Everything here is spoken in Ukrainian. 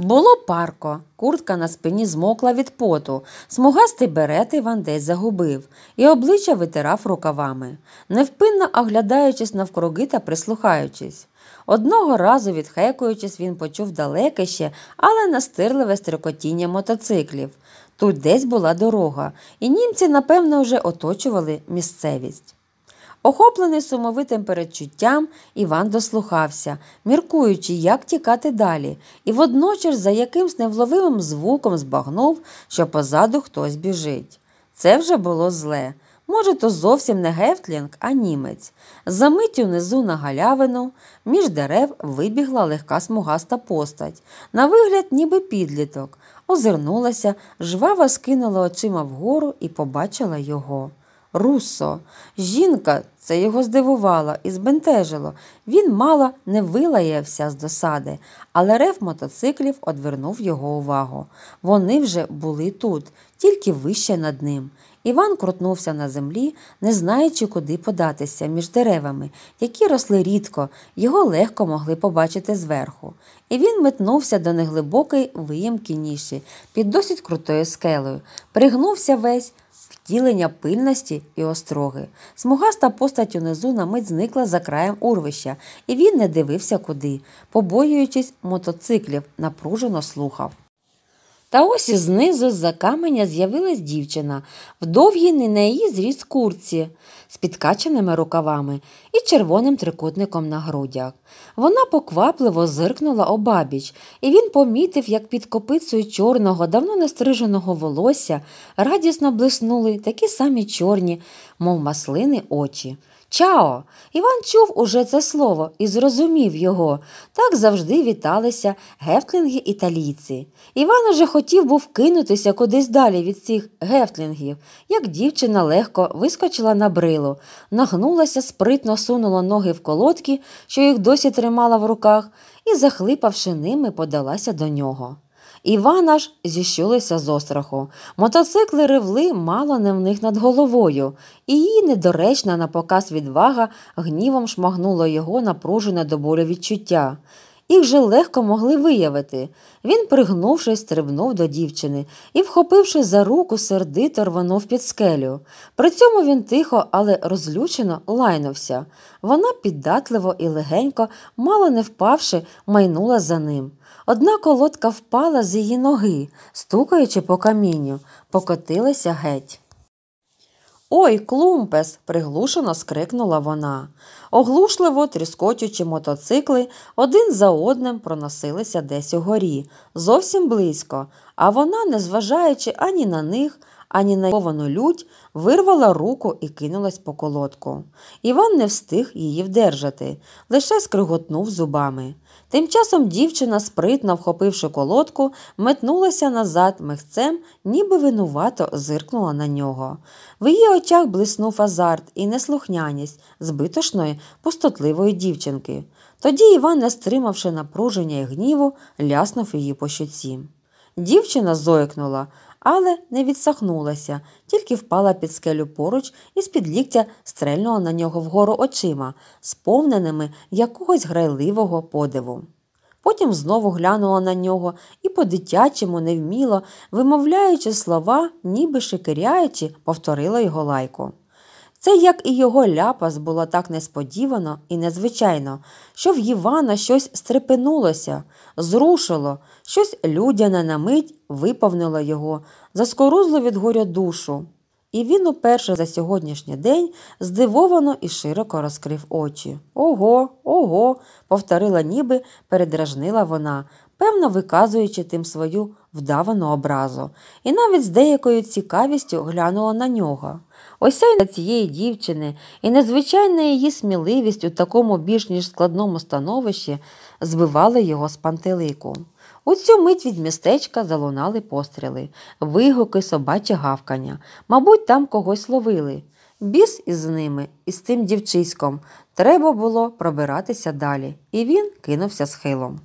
Було парко, куртка на спині змокла від поту, смугастий берет Іван десь загубив і обличчя витирав рукавами, невпинно оглядаючись навкруги та прислухаючись. Одного разу, відхекуючись, він почув далеке ще, але настирливе стрикотіння мотоциклів. Тут десь була дорога, і німці, напевно, вже оточували місцевість. Охоплений сумовитим передчуттям, Іван дослухався, міркуючи, як тікати далі, і водночас за якимсь невловивим звуком збагнув, що позаду хтось біжить. Це вже було зле. Може, то зовсім не Гефтлінг, а німець. Замить унизу на галявину, між дерев вибігла легка смугаста постать, на вигляд, ніби підліток, озирнулася, жваво скинула очима вгору і побачила його. Руссо. Жінка це його здивувало і збентежило. Він мало не вилаявся з досади, але рев мотоциклів одвернув його увагу. Вони вже були тут, тільки вище над ним. Іван крутнувся на землі, не знаючи, куди податися між деревами, які росли рідко, його легко могли побачити зверху. І він метнувся до неглибокої виємки ніші під досить крутою скелею, пригнувся весь втілення пильності і остроги. Смугаста постать унизу на мить зникла за краєм урвища, і він не дивився куди, побоюючись мотоциклів, напружено слухав. Та ось знизу з-за каменя з'явилась дівчина в довгій не на її зріз курці з підкаченими рукавами і червоним трикутником на грудях. Вона поквапливо зиркнула обабіч, і він помітив, як під копицею чорного, давно нестриженого волосся радісно блиснули такі самі чорні, мов маслини очі. Чао! Іван чув уже це слово і зрозумів його. Так завжди віталися гефтлінги італійці. Іван уже хотів був кинутися кудись далі від цих гефтлінгів, як дівчина легко вискочила на брилу, нагнулася, спритно сунула ноги в колодки, що їх досі тримала в руках, і, захлипавши ними, подалася до нього. Івана ж зіщулися з остраху. Мотоцикли ревли мало не в них над головою, і її недоречна на показ відвага гнівом шмагнула його напружене до болю відчуття їх же легко могли виявити. Він, пригнувшись, стрибнув до дівчини і, вхопивши за руку, сердито рванув під скелю. При цьому він тихо, але розлючено лайнувся. Вона піддатливо і легенько, мало не впавши, майнула за ним. Одна колодка впала з її ноги, стукаючи по камінню, покотилася геть. Ой, клумпес. приглушено скрикнула вона. Оглушливо тріскотючи мотоцикли, один за одним проносилися десь угорі, зовсім близько, а вона, незважаючи ані на них, ані найковану лють вирвала руку і кинулась по колодку. Іван не встиг її вдержати, лише скриготнув зубами. Тим часом дівчина, спритно вхопивши колодку, метнулася назад михцем, ніби винувато зиркнула на нього. В її очах блиснув азарт і неслухняність збитошної, пустотливої дівчинки. Тоді Іван, не стримавши напруження і гніву, ляснув її по щоці. Дівчина зойкнула, але не відсахнулася, тільки впала під скелю поруч і з під ліктя стрельнула на нього вгору очима, сповненими якогось грайливого подиву. Потім знову глянула на нього і по-дитячому невміло, вимовляючи слова, ніби шикиряючи, повторила його лайку. Це, як і його ляпас, було так несподівано і незвичайно, що в Івана щось стрепенулося, зрушило, щось людяне на мить виповнило його, заскорузло від горя душу. І він уперше за сьогоднішній день здивовано і широко розкрив очі. Ого, ого, повторила, ніби передражнила вона, певно виказуючи тим свою вдавану образу, і навіть з деякою цікавістю глянула на нього. Осяйна цієї дівчини і незвичайна її сміливість у такому більш ніж складному становищі збивали його з пантелику. У цю мить від містечка залунали постріли, вигуки, собаче гавкання. Мабуть, там когось ловили. Біс із ними, із тим дівчиськом, треба було пробиратися далі, і він кинувся схилом.